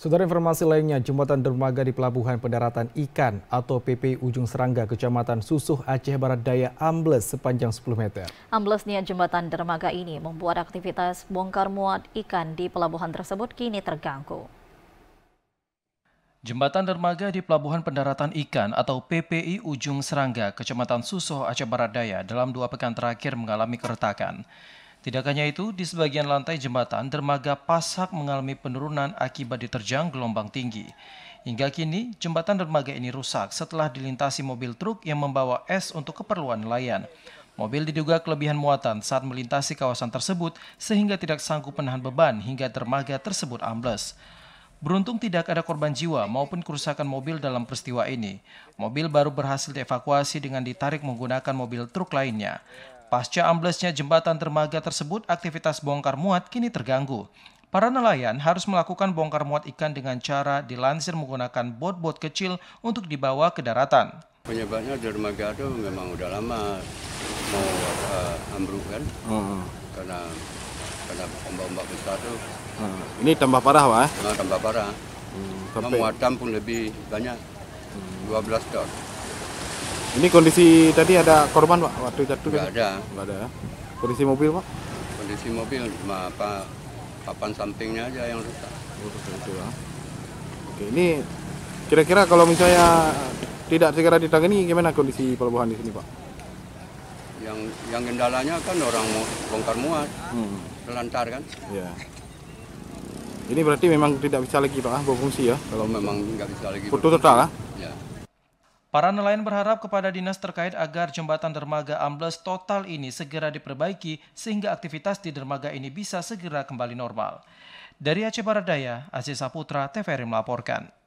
Saudara informasi lainnya, jembatan dermaga di Pelabuhan Pendaratan Ikan atau PP Ujung Serangga, Kecamatan Susuh, Aceh Barat Daya ambles sepanjang 10 meter. Amblesnya jembatan dermaga ini membuat aktivitas bongkar muat ikan di pelabuhan tersebut kini terganggu. Jembatan dermaga di Pelabuhan Pendaratan Ikan atau PPI Ujung Serangga, Kecamatan Susuh, Aceh Barat Daya dalam dua pekan terakhir mengalami keretakan. Tidak hanya itu, di sebagian lantai jembatan dermaga Pasak mengalami penurunan akibat diterjang gelombang tinggi. Hingga kini, jembatan dermaga ini rusak setelah dilintasi mobil truk yang membawa es untuk keperluan nelayan. Mobil diduga kelebihan muatan saat melintasi kawasan tersebut sehingga tidak sanggup menahan beban hingga dermaga tersebut ambles. Beruntung tidak ada korban jiwa maupun kerusakan mobil dalam peristiwa ini. Mobil baru berhasil dievakuasi dengan ditarik menggunakan mobil truk lainnya. Pasca amblesnya jembatan dermaga tersebut, aktivitas bongkar muat kini terganggu. Para nelayan harus melakukan bongkar muat ikan dengan cara dilansir menggunakan bot-bot kecil untuk dibawa ke daratan. Penyebabnya dermaga itu memang udah lama mau uh, ambruk kan, hmm. karena karena ombak-ombak besar tuh. Hmm. Ini tambah parah wah? Eh? Nah, tambah parah. Hmm, sampai... pun lebih banyak, hmm. 12 ton. Ini kondisi tadi ada korban pak waktu jatuh? Gak ada. Gak ada. Ya? Kondisi mobil pak? Kondisi mobil cuma apa papan sampingnya aja yang rusak. Oh, itu ya. Oke ini kira-kira kalau misalnya tidak segera ditangani gimana kondisi pelabuhan di sini pak? Yang yang kendalanya kan orang bongkar muat, hmm. kan? Iya. Ini berarti memang tidak bisa lagi pak ah, berfungsi ya? Kalau memang tidak bisa lagi. Putus total Ya. Para nelayan berharap kepada dinas terkait agar jembatan dermaga ambles total ini segera diperbaiki sehingga aktivitas di dermaga ini bisa segera kembali normal. Dari Aceh Barat Daya, Aziz Saputra, TVRI melaporkan.